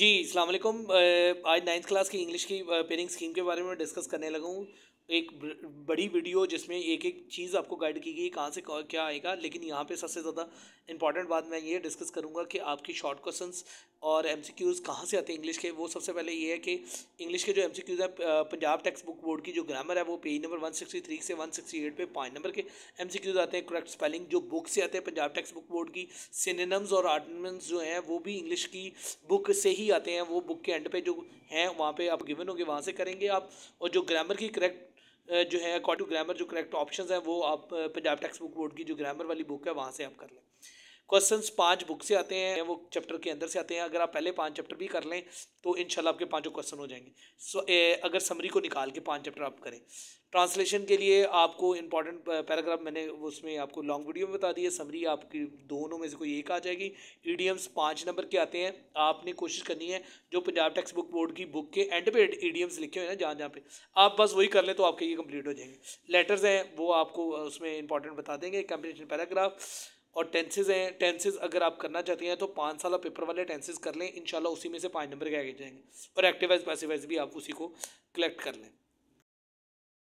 जी अस्सलाम वालेकुम आज नाइन्थ क्लास की इंग्लिश की पेरिंग स्कीम के बारे में डिस्कस करने लगा हूँ एक बड़ी वीडियो जिसमें एक एक चीज़ आपको गाइड की गई कहाँ से क्या आएगा लेकिन यहाँ पे सबसे ज़्यादा इंपॉर्टेंट बात मैं ये डिस्कस करूँगा कि आपकी शॉर्ट क्वेश्चंस और एम सी क्यूज़ कहाँ से आते हैं इंग्लिश के वो सबसे पहले ये है कि इंग्लिश के जो एम सी क्यूज़ है पंजाब टेक्स्ट बुक बोर्ड की जो ग्रामर है वो page number one sixty three से वन सिक्सटी एट पे पाँच नंबर के एम सी क्यूज़ आते हैं करेक्ट स्पेलिंग जो बुक से आते हैं पंजाब टेक्स्ट बुक बोर्ड की सिनेम्स और आर्टमेंट्स जो हैं वो भी इंग्लिश की बुक से ही ही आते हैं वो बुक के एंड पे जो हैं वहाँ पे आप गिवन होंगे वहाँ से करेंगे आप और जो ग्रामर की करेक्ट जो है अकॉर्डिंग टू ग्रामर जो करेक्ट ऑप्शंस हैं वो आप पंजाब टेक्सट बुक बोर्ड की जो ग्रामर वाली बुक है वहाँ से आप कर लें क्वेश्चन पाँच बुक से आते हैं वो चैप्टर के अंदर से आते हैं अगर आप पहले पाँच चैप्टर भी कर लें तो इन आपके पाँचों क्वेश्चन हो जाएंगे सो ए, अगर समरी को निकाल के पाँच चैप्टर आप करें ट्रांसलेशन के लिए आपको इंपॉर्टेंट पैराग्राफ मैंने उसमें आपको लॉन्ग वीडियो में बता दी है समरी आपकी दोनों में से कोई एक आ जाएगी ईडीएम्स पाँच नंबर के आते हैं आपने कोशिश करनी है जो पंजाब टेक्सट बुक बोर्ड की बुक के एंड पे ईडीएम्स लिखे हुए हैं जहाँ जहाँ पे आप बस वही कर लें तो आपके ये कंप्लीट हो जाएंगे लेटर्स हैं वो आपको उसमें इंपॉर्टेंट बता देंगे कंप्लीशन पैराग्राफ और टेंसेज हैं टेंसेज अगर आप करना चाहते हैं तो पाँच साल पेपर वाले टेंसेज कर लें इंशाल्लाह उसी में से पाँच नंबर के आगे जाएंगे और एक्टिवाइज पैसिवाइज भी आप उसी को कलेक्ट कर लें